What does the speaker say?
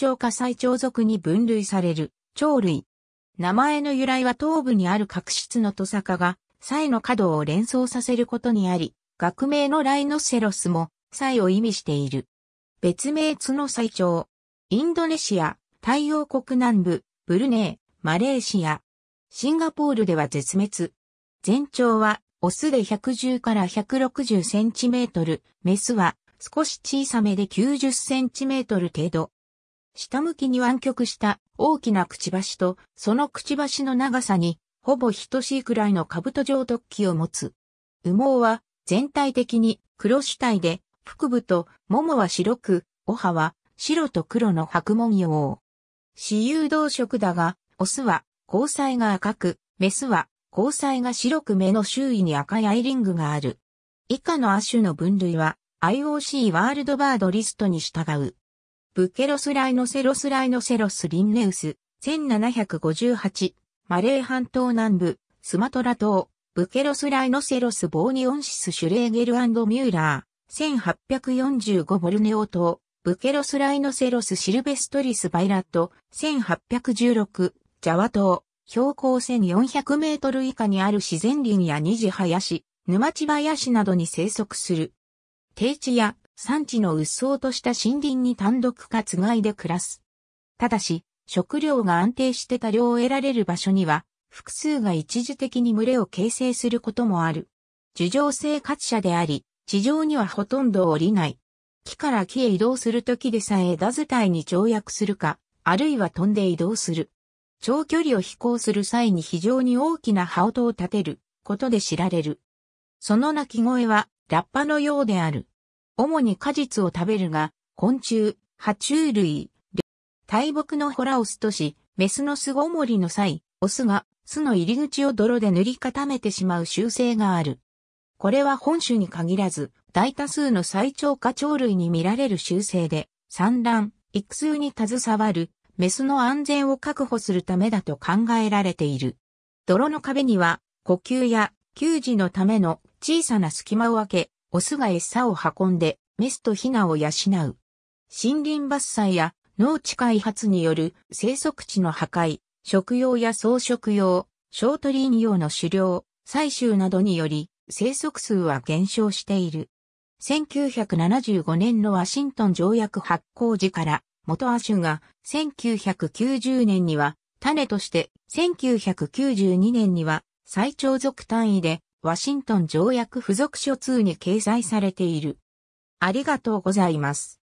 鳥か最鳥属に分類される鳥類。名前の由来は頭部にある角質のトサカが、サイの角を連想させることにあり、学名のライノセロスも、サイを意味している。別名ツ角最鳥。インドネシア、太陽国南部、ブルネー、マレーシア。シンガポールでは絶滅。全長は、オスで110から160センチメートル、メスは少し小さめで90センチメートル程度。下向きに湾曲した大きなくちばしと、そのくちばしの長さに、ほぼ等しいくらいの兜状突起を持つ。羽毛は全体的に黒主体で、腹部とももは白く、お葉は白と黒の白紋様。私有同色だが、オスは交際が赤く、メスは交際が白く目の周囲に赤いアイリングがある。以下の亜種の分類は IOC ワールドバードリストに従う。ブケロスライノセロスライノセロスリンネウス、1758、マレー半島南部、スマトラ島、ブケロスライノセロスボーニオンシスシュレーゲルミューラー、1845ボルネオ島、ブケロスライノセロスシルベストリスバイラット、1816、ジャワ島、標高1400メートル以下にある自然林や二次林、沼地林などに生息する。低地や産地の鬱蒼とした森林に単独かつがいで暮らす。ただし、食料が安定して多量を得られる場所には、複数が一時的に群れを形成することもある。樹上生活者であり、地上にはほとんど降りない。木から木へ移動するときでさえ枝伝いに跳躍するか、あるいは飛んで移動する。長距離を飛行する際に非常に大きな羽音を立てることで知られる。その鳴き声はラッパのようである。主に果実を食べるが、昆虫、爬虫類、大木のホラオスとし、メスの巣ごもりの際、オスが巣の入り口を泥で塗り固めてしまう習性がある。これは本種に限らず、大多数の最長花鳥類に見られる習性で、産卵、育成に携わる、メスの安全を確保するためだと考えられている。泥の壁には、呼吸や、給仕のための小さな隙間を開け、オスが餌を運んで、メスとヒナを養う。森林伐採や農地開発による生息地の破壊、食用や草食用、小鳥飲用の狩猟、採集などにより、生息数は減少している。1975年のワシントン条約発行時から、元亜種が1990年には種として1992年には最長族単位でワシントン条約付属書2に掲載されている。ありがとうございます。